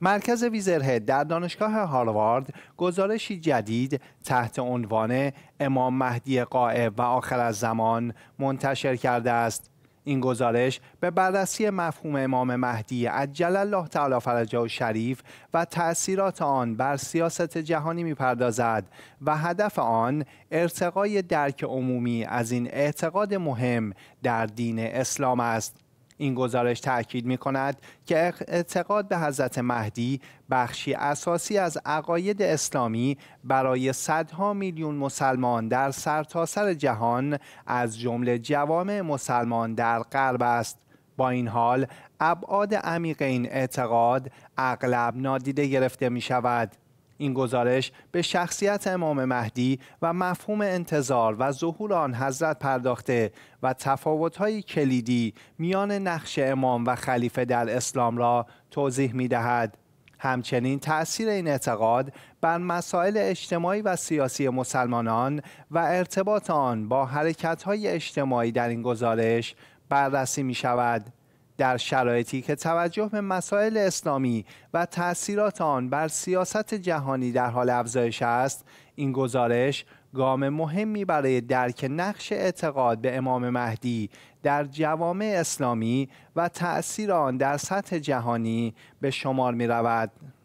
مرکز ویزرهد در دانشگاه هاروارد گزارشی جدید تحت عنوان امام مهدی قائب و آخر از زمان منتشر کرده است این گزارش به بررسی مفهوم امام مهدی عجل الله تعالی فرجه و شریف و تأثیرات آن بر سیاست جهانی میپردازد و هدف آن ارتقای درک عمومی از این اعتقاد مهم در دین اسلام است. این گزارش تاکید می کند که اعتقاد به حضرت مهدی بخشی اساسی از عقاید اسلامی برای صدها میلیون مسلمان در سرتاسر سر جهان از جمله جوامع مسلمان در غرب است با این حال ابعاد عمیق این اعتقاد اغلب نادیده گرفته می شود این گزارش به شخصیت امام مهدی و مفهوم انتظار و ظهور آن حضرت پرداخته و تفاوت‌های کلیدی میان نقش امام و خلیفه در اسلام را توضیح می‌دهد. همچنین تأثیر این اعتقاد بر مسائل اجتماعی و سیاسی مسلمانان و ارتباط آن با حرکت‌های اجتماعی در این گزارش بررسی می‌شود. در شرایطی که توجه به مسائل اسلامی و تأثیرات آن بر سیاست جهانی در حال افزایش است این گزارش گام مهمی برای درک نقش اعتقاد به امام مهدی در جوامع اسلامی و تأثیر آن در سطح جهانی به شمار می رود.